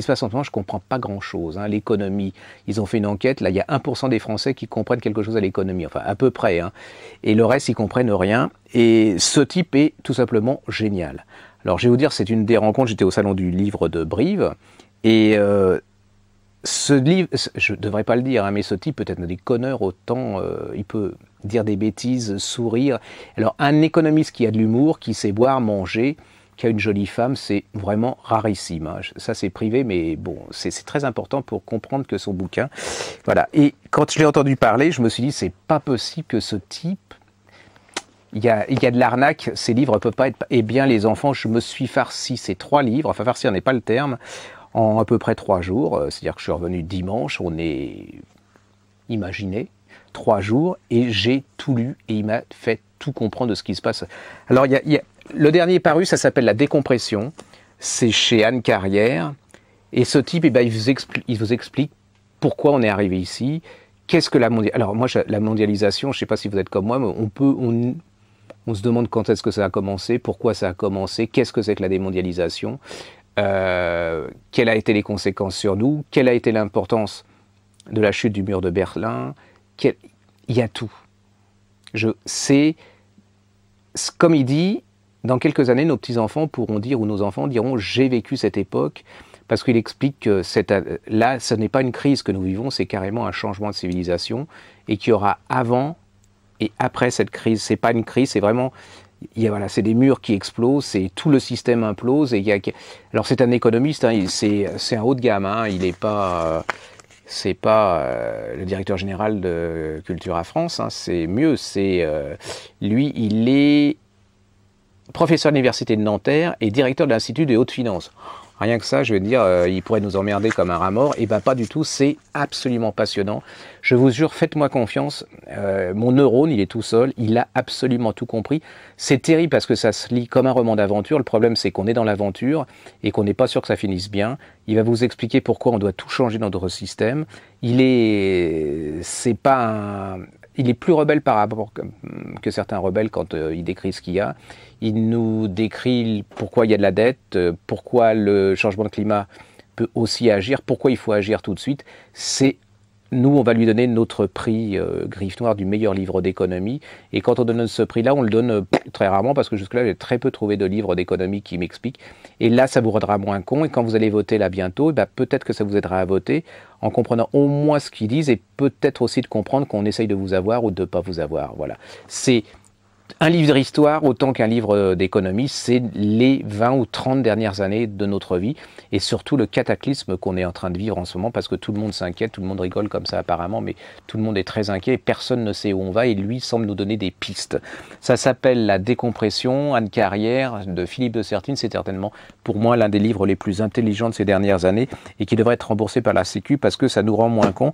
qui se passe en ce moment, je ne comprends pas grand-chose. Hein. L'économie, ils ont fait une enquête, là, il y a 1% des Français qui comprennent quelque chose à l'économie, enfin à peu près. Hein. Et le reste, ils comprennent rien. Et ce type est tout simplement génial. Alors je vais vous dire, c'est une des rencontres, j'étais au salon du livre de Brive, et euh, ce livre, je ne devrais pas le dire, hein, mais ce type peut être des conneurs autant, euh, il peut dire des bêtises, sourire. Alors un économiste qui a de l'humour, qui sait boire, manger, une jolie femme, c'est vraiment rarissime. Hein. Ça, c'est privé, mais bon, c'est très important pour comprendre que son bouquin. Voilà. Et quand je l'ai entendu parler, je me suis dit, c'est pas possible que ce type il y, a, il y a, de l'arnaque, ces livres ne peuvent pas être... Eh bien les enfants, je me suis farci ces trois livres, enfin farci n'est pas le terme, en à peu près trois jours, euh, c'est-à-dire que je suis revenu dimanche, on est imaginé, trois jours et j'ai tout lu et il m'a fait tout comprendre de ce qui se passe. Alors, y a, le dernier paru, ça s'appelle La décompression. C'est chez Anne Carrière. Et ce type, eh ben, il, vous explique, il vous explique pourquoi on est arrivé ici. Qu'est-ce que la mondialisation Alors, moi, la mondialisation, je ne sais pas si vous êtes comme moi, mais on peut, on, on se demande quand est-ce que ça a commencé, pourquoi ça a commencé, qu'est-ce que c'est que la démondialisation, euh, quelles ont été les conséquences sur nous, quelle a été l'importance de la chute du mur de Berlin, il y a tout. Je sais, comme il dit, dans quelques années, nos petits-enfants pourront dire, ou nos enfants diront, j'ai vécu cette époque, parce qu'il explique que cette, euh, là, ce n'est pas une crise que nous vivons, c'est carrément un changement de civilisation, et qu'il y aura avant et après cette crise. C'est pas une crise, c'est vraiment, il y a, voilà, c'est des murs qui explosent, c'est tout le système implose. Et il y a, alors c'est un économiste, hein, c'est, un haut de gamme, hein, il n'est pas, euh, c'est pas euh, le directeur général de Culture à France, hein, c'est mieux, c'est euh, lui, il est professeur à l'université de Nanterre et directeur de l'Institut des hautes finances. Rien que ça, je veux dire, euh, il pourrait nous emmerder comme un rat mort. Et eh ben pas du tout, c'est absolument passionnant. Je vous jure, faites-moi confiance. Euh, mon neurone, il est tout seul, il a absolument tout compris. C'est terrible parce que ça se lit comme un roman d'aventure. Le problème, c'est qu'on est dans l'aventure et qu'on n'est pas sûr que ça finisse bien. Il va vous expliquer pourquoi on doit tout changer dans notre système. Il est, c'est pas un il est plus rebelle par rapport que, certains rebelles quand euh, il décrit ce qu'il y a. Il nous décrit pourquoi il y a de la dette, euh, pourquoi le changement de climat peut aussi agir, pourquoi il faut agir tout de suite. C'est nous, on va lui donner notre prix euh, Griffe Noire du meilleur livre d'économie. Et quand on donne ce prix-là, on le donne euh, très rarement parce que jusque-là, j'ai très peu trouvé de livres d'économie qui m'expliquent. Et là, ça vous rendra moins con. Et quand vous allez voter là bientôt, eh ben, peut-être que ça vous aidera à voter en comprenant au moins ce qu'ils disent et peut-être aussi de comprendre qu'on essaye de vous avoir ou de ne pas vous avoir. Voilà. C'est un livre d'histoire autant qu'un livre euh, d'économie, c'est les 20 ou 30 dernières années de notre vie et surtout le cataclysme qu'on est en train de vivre en ce moment parce que tout le monde s'inquiète, tout le monde rigole comme ça apparemment, mais tout le monde est très inquiet personne ne sait où on va et lui semble nous donner des pistes. Ça s'appelle La décompression, Anne Carrière de Philippe de Sertine, c'est certainement pour moi l'un des livres les plus intelligents de ces dernières années et qui devrait être remboursé par la Sécu parce que ça nous rend moins cons.